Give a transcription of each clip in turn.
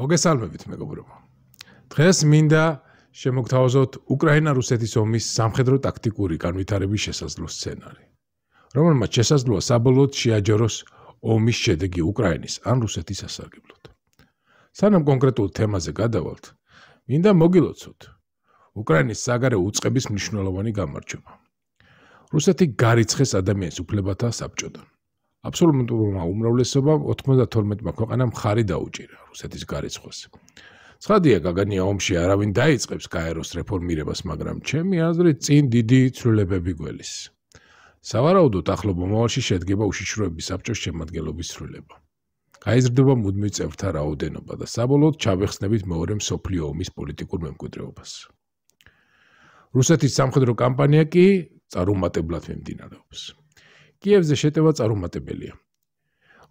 მოგესალმებით მეგობრებო. დღეს მინდა შემოგთავაზოთ უკრაინა-რუსეთის ომის სამხედრო ტაქტიკური განვითარების შესაძლო სცენარი, რომელმაც შესაძლოა საბოლოოდ შეაჯეროს ომის შედეგი უკრაინის ან რუსეთის ასაგებლოთ. სანამ კონკრეტულ თემაზე გადავალთ, მინდა მოგილოცოთ უკრაინის საგარეო უწყების მნიშვნელოვანი გამარჯვება. რუსეთი გარიცხეს ადამიანის უფლებათა საბჭოდან. აბსოლუტურმა უმრავლესობამ 92-მა ქვეყანამ ხარი დაუჭირა რუსეთის გარიცხვას. ცხადია გაგანია ომში არავინ დაიწყებს გაეროს რეფორმირებას, მაგრამ ჩემი აზრით წინ დიდი ცვლილებები გველის. სავარაუდოდ ახლო მომავალში შედგება უშიშროების საბჭოს შემადგენლობის ცვლილება. გაიზრდება მუდმივი წევრთა რაოდენობა და საბოლოოდ ჩაბეხსნებით მეორე მსოფლიო ომის პოლიტიკურ მემკვიდრეობას. რუსეთის სამხედრო კამპანია კი წარუმატებლად მიმდინარეობს. კიევზე შეტევა წარუმატებელია.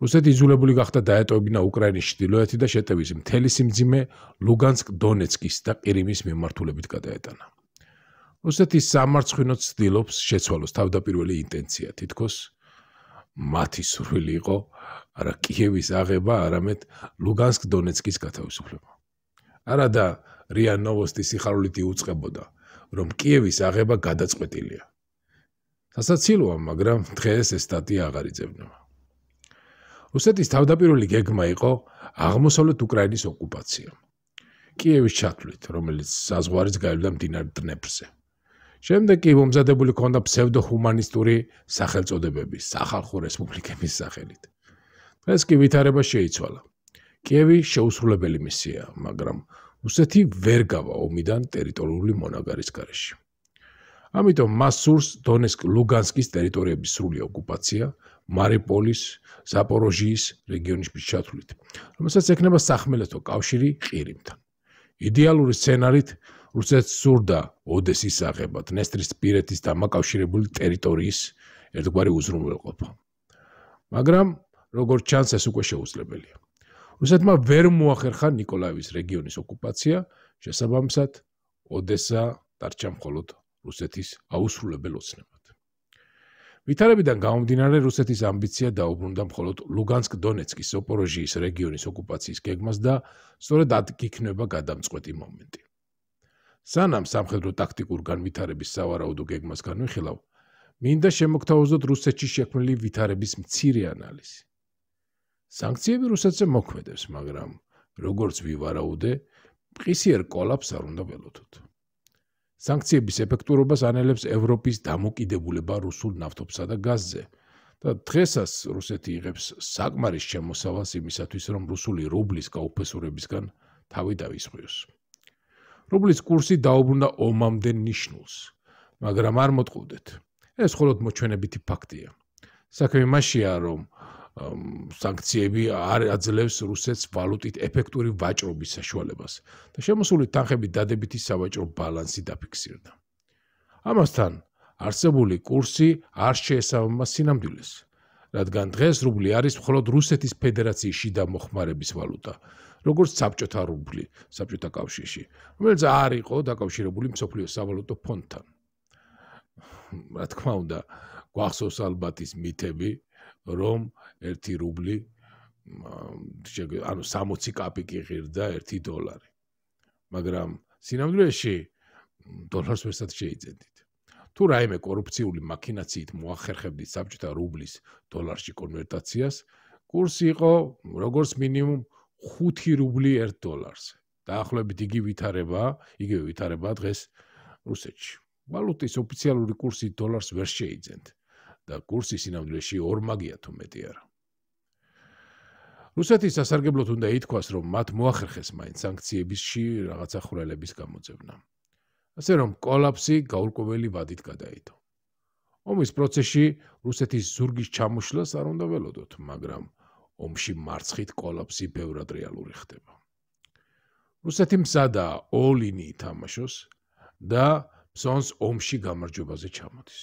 რუსეთი იძულებული გახდა დაეტოვებინა უკრაინის ჩრდილოეთი და შეტევის მთელი სიმძიმე ლუგანსკ-დონეცკის და ყირიმის მემართულებით გადაეტანა. რუსეთის სამარცხვინო ცდილობს შეცვალოს თავდაპირველი ინტენცია, თითქოს მათი სურვილი იყო არა კიევის აღება, არამედ ლუგანსკ-დონეცკის გათავისუფლება. არადა რიანოვოსტის სიხარულით იუწყებოდა, რომ კიევის აღება გადაწყვეტილია. სასაცილოა, მაგრამ დღეს ეს სტატია აღარ იძებნება. რუსეთის თავდაპირველი გეგმა იყო აღმოსავლეთ უკრაინის ოკუპაცია. კიევის ჩათვლით, რომელიც საზღვარიც გაივლა მდინარე დნეპრზე. შემდეგ კი მომზადებული ქონდა ფსევდოჰუმანი スト ური სახელწოდებები სახალხო რესპუბლიკების სახელით. დღეს კი ვითარება შეიცვალა. კიევი შეუსრულებელი მისიაა, მაგრამ რუსეთი ვერ გავა ომიდან ტერიტორიული მონაგარის გარშემო. ამიტომ მას სურს დონესკ ლუგანსკის ტერიტორიების სრული ოკუპაცია, მარიპოლის, ზაპოროჟიის რეგიონის ჩათვლით, რომელსაც ექნება სახელმწიფო კავშირი ყირიმთან. იდეალური სცენარით რუსეთს სურდა ოდესის აღება, დნესტრის პირეთის დამაკავშირებელი ტერიტორიის ერთგვარი უზრუნველყოფა. მაგრამ, როგორც ჩანს, ეს უკვე შეუძლებელია. რუსეთმა ვერ მოახერხა ნიკოლაევის რეგიონის ოკუპაცია, შესაბამისად, ოდესა დარჩა მხოლოდ რუსეთის აუსრულებელ ოცნებად. ვითარებიდან გამომდინარე რუსეთის ამბიცია დაუბრუნდა მხოლოდ ლუგანსკ-დონეცკის ოპოროჟიის რეგიონის ოკუპაციის გეგმას და სწორედ აქ იქნება გადამწყვეტი მომენტი. სანამ სამხედრო ტაქტიკურ განვითარების სავარაუდო გეგმას განვიხილავ, მინდა შემოგთავაზოთ რუსეთში შექმნილი ვითარების მცირე ანალიზი. სანქციები რუსეთზე მოქმედებს, მაგრამ როგორც ვივარაუდე, ყისიერ კოლაფს არ უნდა ველოდოთ. სანქციების ეფექტურობას ანელებს ევროპის დამოკიდებულება რუსულ ნავთობსა და გაზზე. და დღესაც რუსეთი იღებს საკმარის შემოსავალს იმისათვის, რომ რუსული რუბლის გაუფესურებისგან თავი დაისხოს. რუბლის კურსი დაუბრუნდა ომამდე ნიშნულს, მაგრამ არ მოტყუდეთ. ეს მხოლოდ მოჩვენებითი ფაქტია. საქმე იმაშია, რომ სანქციები არ აძლევს რუსეთს ვალუტით ეფექტური ვაჭრობის საშუალებას და შემოსული თანხები დადებითი სავაჭრო ბალანსი დაფიქსირდა. ამასთან, არსებული კურსი არ შეესაბამება სინამდვილეს, რადგან დღეს რუბლი არის მხოლოდ რუსეთის ფედერაციის შიდა მოხმარების ვალუტა, როგორც საბჭოთა რუბლი საბჭოთა კავშირში, რომელიც არ იყო დაკავშირებული მსოფლიო სავალუტო ფონდთან. რა თქმა უნდა, გვახსოვს ალბათ ის მითები, რომ 1 рубლი ანუ 60 კაპიკი ღირდა 1 დოლარი. მაგრამ სინამდვილეში დოლარს ვერსად შეიძლება თუ რაიმე კორუფციული მაქინაციით მოახერხებდით საბჭოთა რუბლის დოლარში კონვერტაციას, კურსი იყო როგორც მინიმუმ 5 რუბლი 1 დოლარზე. დაახლოებით იგივე ვითარება, იგივე ვითარება დღეს რუსეთში. ვალუტის ოფიციალური კურსი დოლარს ვერ შეიძლება და კურსი სინამდვილეში 2 მაგია თუ მეტი არა. რუსეთის სასარგებლოდ უნდა ითქვას, რომ მათ მოახერხეს მაინც სანქციებისში რაღაცა ხრელების გამოძებნა. ასე რომ კოლაფსი გაურკვეველი ვადით გადაიდო. ომის პროცესში რუსეთის ზურგის ჩამოშლას არ უნდა ველოდოთ, მაგრამ ომში მარცხით კოლაფსი ბევრად რეალური ხდება. რუსეთი მზადა ოლინი ითამაშოს და ფსონს ომში გამარჯვებაზე ჩამოდის.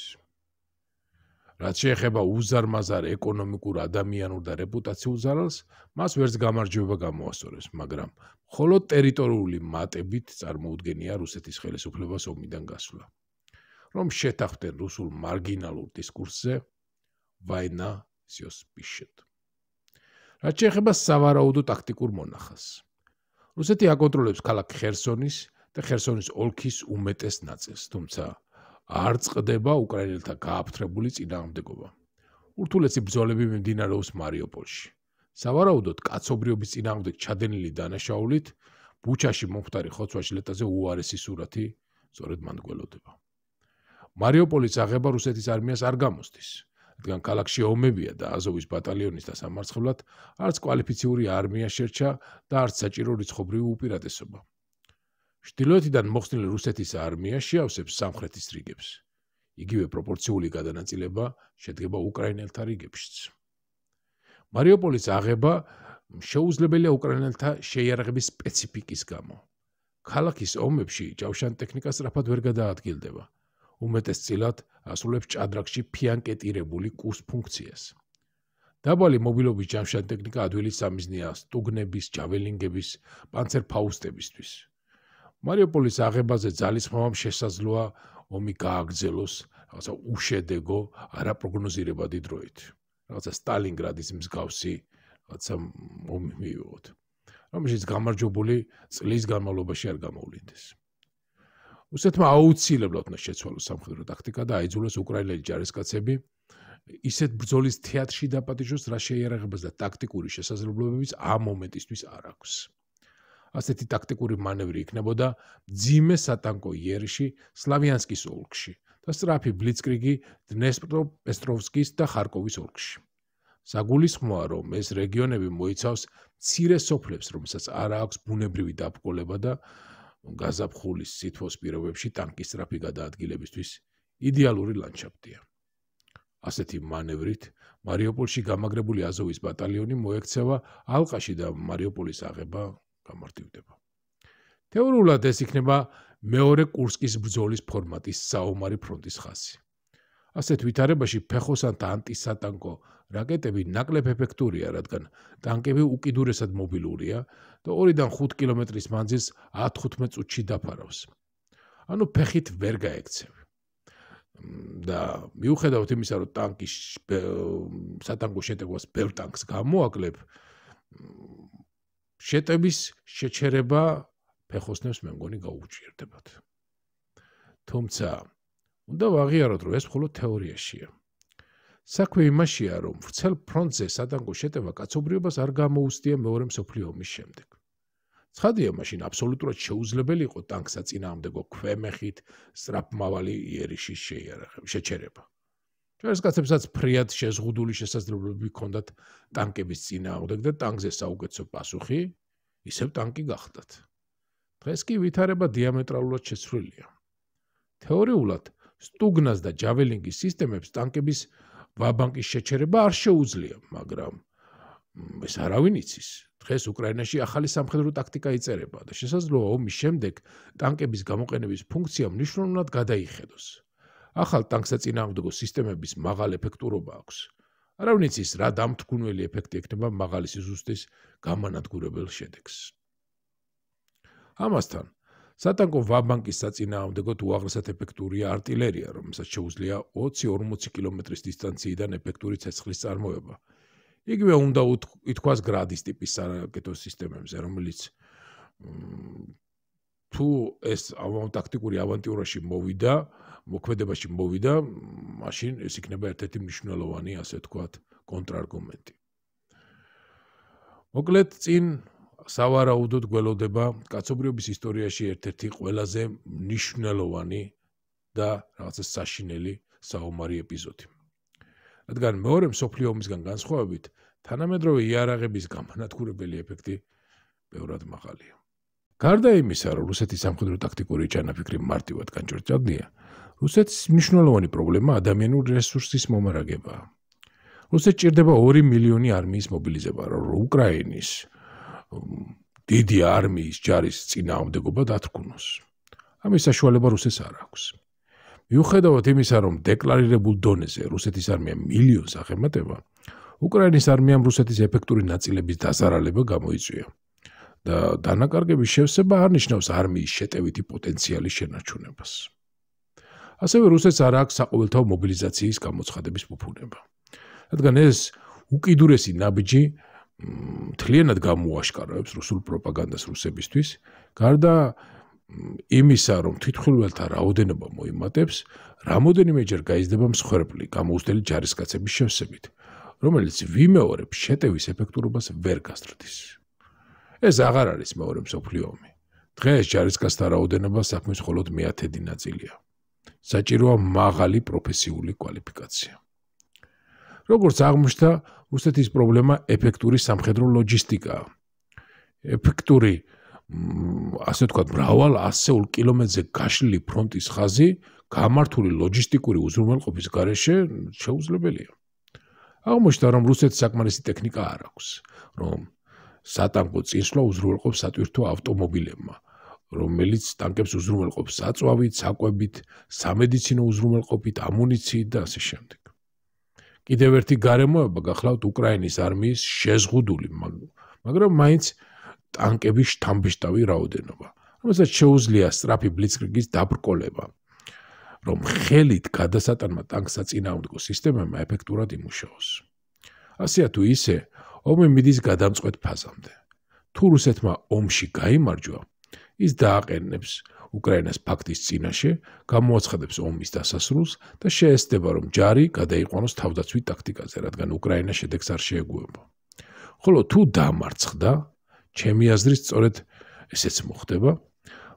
რაც შეეხება უზარმაზარ ეკონომიკურ ადამიანურ და რეპუტაციულ ზარალს, მას ვერც გამარჯვება გამოასწორებს, მაგრამ მხოლოდ ტერიტორიული მატებით წარმოუდგენია რუსეთის ხელისუფლების ომიდან გასვლა. რომ შეთახდნენ რუსულ მარგინალურ დისკურსზე, ვაინა სიოსპიშეთ. რაც შეეხება სავარაუდო ტაქტიკურ მონახაზს. რუსეთი აკონტროლებს ქალაქ ხერსონის და ხერსონის ოლქის უმეტეს ნაწილს, თუმცა არ წდება უკრაინელთა გააფთრებული ძინავდეგობა. ურთულესი ბრძოლები მიმდინარეობს მარიოპოლში. სავარაუდოდ, კაცობრიობის ძინავდეგ ჩადენილი დანაშაულით, ბუჩაში მომხდარი ხოცვაში ლეტაზე უარესი სურათი სწორედ მან გველოდება. მარიოპოლის აღება რუსეთის არმიას არ გამოსდის, რადგან კალაქში ომებია და აზოვის ბატალიონის და სამარცხვლად არც კვალიფიციური არმია შერჩა და არც საჭირო რიცხობრივი უპირატესობა. შტილოეთიდან მოხსნილი რუსეთის არმია შეავსებს სამხრეთის რიგებს. იგივე პროპორციული გადანაწილება შედგება უკრაინელთა რიგებშიც. მარიოპოლის აღება შეუძლებელია უკრაინელთა შეიარაღების სპეციფიკის გამო. ქალაქის ომებში ჯავშან ტექნიკა სწრაფად ვერ გადაადგილდება. უმეტესწილად ასრულებს ჭადრაკში ფიანკეტირებული კუს ფუნქციას. დაბალი მობილობის ჯავშან ტექნიკა ადვილი სამიზნეა სტუგნების, ჯაველინგების, პანცერფაუსტებისთვის. მარიოპოლის აღებაზე ძალისხმევამ შესაძლოა ომი გააგრძელოს რაღაცა უშედეგო არაპროგნოზირებადი დროით. რაღაცა სტალინგრადის მსგავსი რაღაცა ომი მივიღოთ. რომელშიც გამარჯვებული წლების განმავლობაში არ გამოვლინდეს. რუსეთმა აუცილებლად უნდა შეცვალოს სამხედრო ტაქტიკა და აიძულოს უკრაინელი ჯარისკაცები ისეთ ბრძოლის თეატრში დაპატიჟოს, რა შეიარაღებას და ტაქტიკური შესაძლებლობებს ამ მომენტისთვის არ აქვს. ასეთი ტაქტიკური მანევრი იქნებოდა ძიმე სატანკო იერში სლავიანსკის ოლქში და სწრაფი ბლიცკრიგი დნესპროპეტროვსკის და ხარკოვის ოლქში. საგულისხმოა, რომ ეს რეგიონები მოიცავს ცირე სოფლებს, რომელსაც არ აქვს ბუნებრივი დაბრკოლება და გაზაფხულის სითბოს პირობებში ტანკის სწრაფი გადაადგილებისთვის იდეალური ლანდშაფტია. ასეთი მანევრით მარიოპოლში გამაგრებული აზოვის ბატალიონი მოექცევა ალყაში და მარიოპოლის აღება გამარტივდება. თეორიულად ეს იქნება მეორე კურსკის ბრძოლის ფორმატის საომარი ფრონტის ხაზი. ასეთ ვითარებაში ფეხოსანთა ანტისატანკო რაკეტები ნაკლებ ეფექტურია, რადგან ტანკები უკიდურესად მობილურია და 2-დან 5 კილომეტრის მანძილს 15 წუთში დაფარავს. ანუ ფეხით ვერ გაექცევი. და მიუხედავთ იმისა, რომ ტანკის სატანკო შეტევას ბევრ ტანკს გამოაკლებ, შეტების შეჩერება ფეხოსნებს მე მგონი გაუჭირდებათ. თუმცა უნდა ვაღიაროთ, რომ ეს მხოლოდ თეორიაშია. საქმე იმაშია, რომ ვრცელ ფრონტზე სადანგო შეტევა კაცობრიობას არ გამოუსდია მეორე მსოფლიო ომის შემდეგ. ცხადია, მაშინ აბსოლუტურად შეუძლებელი იყო ტანკსა წინააღმდეგო ქვემეხით სწრაფმავალი იერიშის შეიარაღება, შეჩერება. ჩვენს კაცებსაც ფრიად შეზღუდული შესაძლებლობები ჰქონდათ ტანკების ძინააღმდეგ და ტანკზე საუკეთესო პასუხი ისევ ტანკი გახდათ. დღეს კი ვითარება დიამეტრალურად შეცვლილია. თეორიულად, სტუგნას და ჯაველინგის სისტემებს ტანკების ვაბანკის შეჩერება არ შეუძლია, მაგრამ ეს არავინ იცის. დღეს უკრაინაში ახალი სამხედრო ტაქტიკა იწერება და შესაძლოა ომის შემდეგ ტანკების გამოყენების ფუნქცია მნიშვნელოვნად გადაიხედოს. ახალ ტანკსა წინააღმდეგო სისტემების მაღალ ეფექტურობა აქვს. არა ვიცის რა დამთგუნველი ეფექტი ექნება მაღალი სიზუსტის გამანადგურებელ შედეგს. ამასთან, სატანკო ვაბანკის საწინააღმდეგოდ უაღრესად ეფექტურია артиლერია, რომელსაც შეუძლია 20-40 კილომეტრის დისტანციიდან ეფექტური ცეცხლის წარმოება. იგივე უნდა ითქვას გრადის ტიპის საკეთო სისტემებზე, რომელიც თუ ეს ტაქტიკური ავანტიურაში მოვიდა, მოქმედებაში მოვიდა, მაშინ ეს იქნება ერთ-ერთი მნიშვნელოვანი, ასე თქვათ, კონტრარგუმენტი. მოკლედ წინ სავარაუდოდ გველოდება კაცობრიობის ისტორიაში ერთ-ერთი ყველაზე მნიშვნელოვანი და რაღაცა საშინელი საომარი ეპიზოდი. რადგან მეორე მსოფლიო ომისგან განსხვავებით, თანამედროვე იარაღების გამანადგურებელი ეფექტი ბევრად მაღალია. გარდა იმისა, რომ რუსეთის სამხედრო ტაქტიკური ჩანაფიქრი მარტივად განჯერჭადია, რუსეთის მნიშვნელოვანი პრობლემა ადამიანური რესურსის მომარაგებაა. რუსეთს ჭირდება 2 მილიონი არმიის მობილიზება, რომ უკრაინის დიდი არმიის ჯარის წინააღმდეგობა დათრგუნოს. ამის საშუალება რუსეთს არ აქვს. მიუხედავად იმისა, რომ დეკლარირებულ დონეზე რუსეთის არმია მილიონს აღემატება, უკრაინის არმიამ რუსეთის ეფექტური ნაწილების დაზარალება გამოიწვია. და დანაკარგების შევსება არ ნიშნავს არმიის შეტევითი პოტენციალის შენარჩუნებას. ასევე რუსეთს არ აქვს საყოველთაო მობილიზაციის გამოცხადების ფუფუნება. რადგან ეს უკიდურესი ნაბიჯი მთლიანად გამოაშკარავებს რუსულ პროპაგანდას რუსებისთვის, გარდა იმისა, რომ თითქმულთა რაოდენობა მოიმატებს, რამოდენიმეჯერ გაიზრდება მსხვერპლი გამოუსტელი ჯარისკაცების შევსებით, რომელიც ვიმეორებს შეტევის ეფექტურობას ვერ გასტრდის. ეს აღარ არის მეორე მსოფლიო ომი. დღეს ჯარისკაცთა რაოდენობა საქმის მხოლოდ მეათედი ნაწილია. საჭიროა მაღალი პროფესიული კვალიფიკაცია. როგორც აღმოჩნდა, რუსეთის პრობლემა ეფექტური სამხედრო ლოჯისტიკაა. ეფექტური ასე თქვა მრავალ ასეულ კილომეტრზე გაშლილი ფრონტის ხაზი გამართული ლოჯისტიკური უზრუნველყოფის გარეშე შეუძლებელია. აღმოჩნდა, რომ რუსეთს საკმარისი ტექნიკა არ აქვს, რომ სატანკო წინსვლა უზრუნველყოფს სატვირთო ავტომობილებმა, რომელიც ტანკებს უზრუნველყოფს საწვავით, საკვებით, სამედიცინო უზრუნველყოფით, ამუნიციით და ასე შემდეგ. კიდევ ერთი გარემოება გახლავთ უკრაინის არმიის შეზღუდული, მაგრამ მაინც ტანკების შთამბეჭდავი რაოდენობა, რომელსაც შეუძლია სტრაფი ბლიცკრიგის დაბრკოლება. რომ ხელით გადასატანმა ტანკსაწინააღმდეგო სისტემამა ეფექტურად იმუშაოს. ასე თუ ისე, ომი მიდის გადამწყვეტ ფაზამდე. თუ რუსეთმა ომში გაიმარჯვა, ის დააყენებს უკრაინას ფაქტის წინაშე, გამოაცხადებს ომის დასასრულს და შეესდება, რომ ჯარი გადაიყვანოს თავდაცვით ტაქტიკაზე, რადგან უკრაინა შედეგს არ შეგუებო. ხოლო თუ დამარცხდა, ჩემი აზრით სწორედ ესეც მოხდება.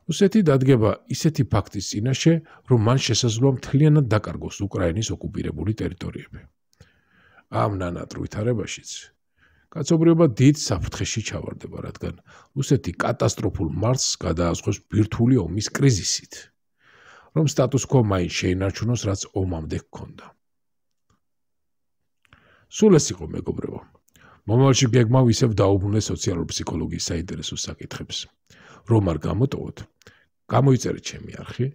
რუსეთი დადგება ისეთი ფაქტის წინაშე, რომ მან შესაძლოა მთლიანად დაკარგოს უკრაინის ოკუპირებული ტერიტორიები. ამ ნანატრ ვითარებაშიც კაცობრიობა დიდ საფრთხეში ჩავარდება, რადგან რუსეთი კატასტროფულ მარცს გადაასხეს ბირთული ომის კრიზისით, რომ სტატუს კვო მაინც შეინარჩუნოს, რაც ომამდე ჰქონდა. სულ ეს იყო მეგობრებო. მომავალში გეგმავ ისევ დაუბრუნდეს სოციალურ ფსიქოლოგიის საინტერესო საკითხებს, რომ არ გამოტოვოთ. გამოიწერეთ ჩემი არხი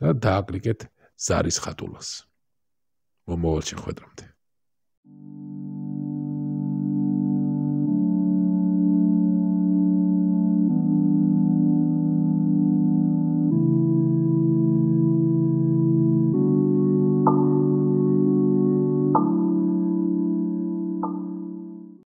და დააკლიკეთ ზარის ხატულას. მომავალში ხვედრამდე.